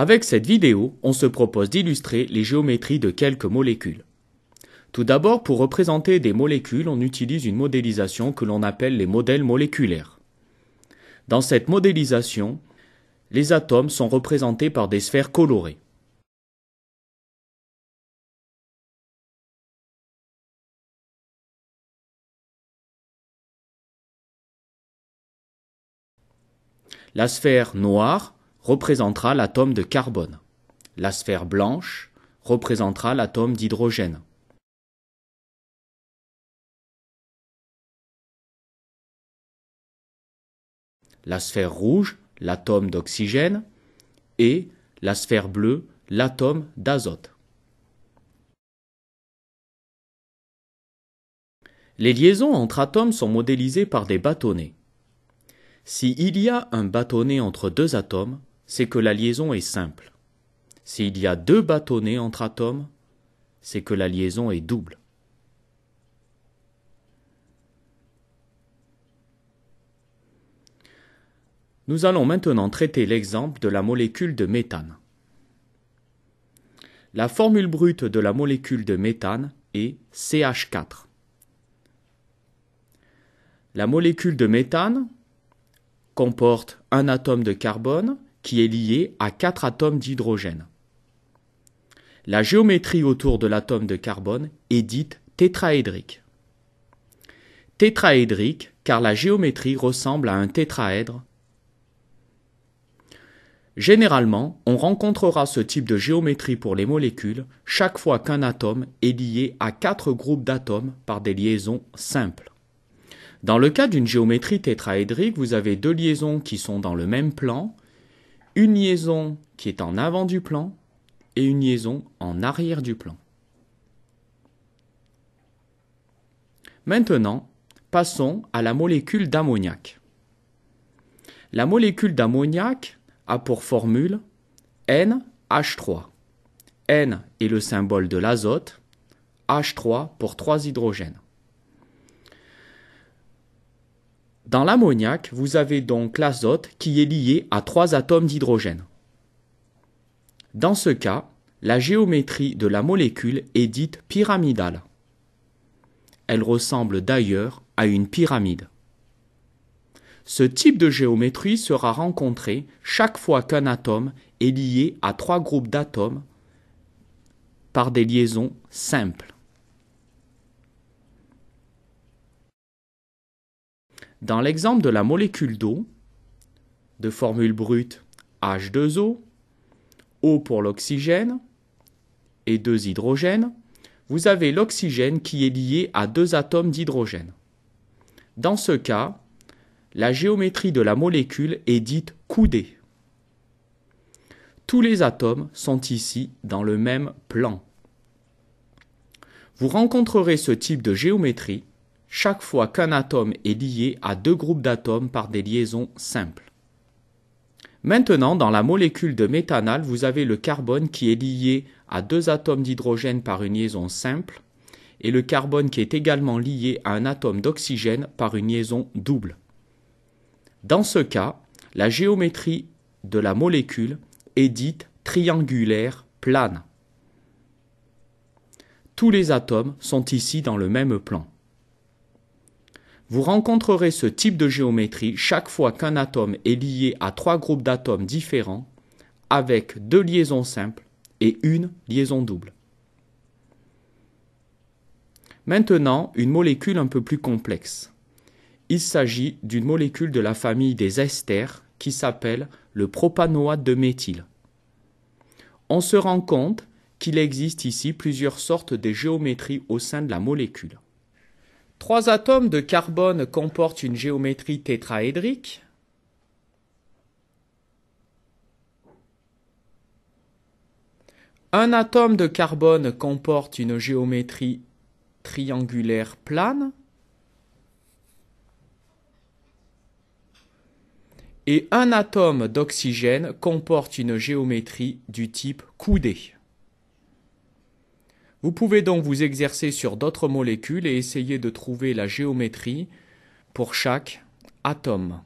Avec cette vidéo, on se propose d'illustrer les géométries de quelques molécules. Tout d'abord, pour représenter des molécules, on utilise une modélisation que l'on appelle les modèles moléculaires. Dans cette modélisation, les atomes sont représentés par des sphères colorées. La sphère noire représentera l'atome de carbone. La sphère blanche représentera l'atome d'hydrogène. La sphère rouge, l'atome d'oxygène, et la sphère bleue, l'atome d'azote. Les liaisons entre atomes sont modélisées par des bâtonnets. S'il y a un bâtonnet entre deux atomes, c'est que la liaison est simple. S'il y a deux bâtonnets entre atomes, c'est que la liaison est double. Nous allons maintenant traiter l'exemple de la molécule de méthane. La formule brute de la molécule de méthane est CH4. La molécule de méthane comporte un atome de carbone qui est lié à quatre atomes d'hydrogène. La géométrie autour de l'atome de carbone est dite tétraédrique. Tétraédrique car la géométrie ressemble à un tétraèdre. Généralement, on rencontrera ce type de géométrie pour les molécules chaque fois qu'un atome est lié à quatre groupes d'atomes par des liaisons simples. Dans le cas d'une géométrie tétraédrique, vous avez deux liaisons qui sont dans le même plan, une liaison qui est en avant du plan et une liaison en arrière du plan. Maintenant, passons à la molécule d'ammoniac. La molécule d'ammoniac a pour formule NH3. N est le symbole de l'azote, H3 pour 3 hydrogènes. Dans l'ammoniac, vous avez donc l'azote qui est lié à trois atomes d'hydrogène. Dans ce cas, la géométrie de la molécule est dite pyramidale. Elle ressemble d'ailleurs à une pyramide. Ce type de géométrie sera rencontré chaque fois qu'un atome est lié à trois groupes d'atomes par des liaisons simples. Dans l'exemple de la molécule d'eau, de formule brute H2O, O pour l'oxygène et deux hydrogènes, vous avez l'oxygène qui est lié à deux atomes d'hydrogène. Dans ce cas, la géométrie de la molécule est dite coudée. Tous les atomes sont ici dans le même plan. Vous rencontrerez ce type de géométrie chaque fois qu'un atome est lié à deux groupes d'atomes par des liaisons simples. Maintenant, dans la molécule de méthanal, vous avez le carbone qui est lié à deux atomes d'hydrogène par une liaison simple et le carbone qui est également lié à un atome d'oxygène par une liaison double. Dans ce cas, la géométrie de la molécule est dite triangulaire plane. Tous les atomes sont ici dans le même plan. Vous rencontrerez ce type de géométrie chaque fois qu'un atome est lié à trois groupes d'atomes différents avec deux liaisons simples et une liaison double. Maintenant, une molécule un peu plus complexe. Il s'agit d'une molécule de la famille des esters qui s'appelle le propanoate de méthyle. On se rend compte qu'il existe ici plusieurs sortes de géométries au sein de la molécule. Trois atomes de carbone comportent une géométrie tétraédrique. Un atome de carbone comporte une géométrie triangulaire plane. Et un atome d'oxygène comporte une géométrie du type coudée. Vous pouvez donc vous exercer sur d'autres molécules et essayer de trouver la géométrie pour chaque atome.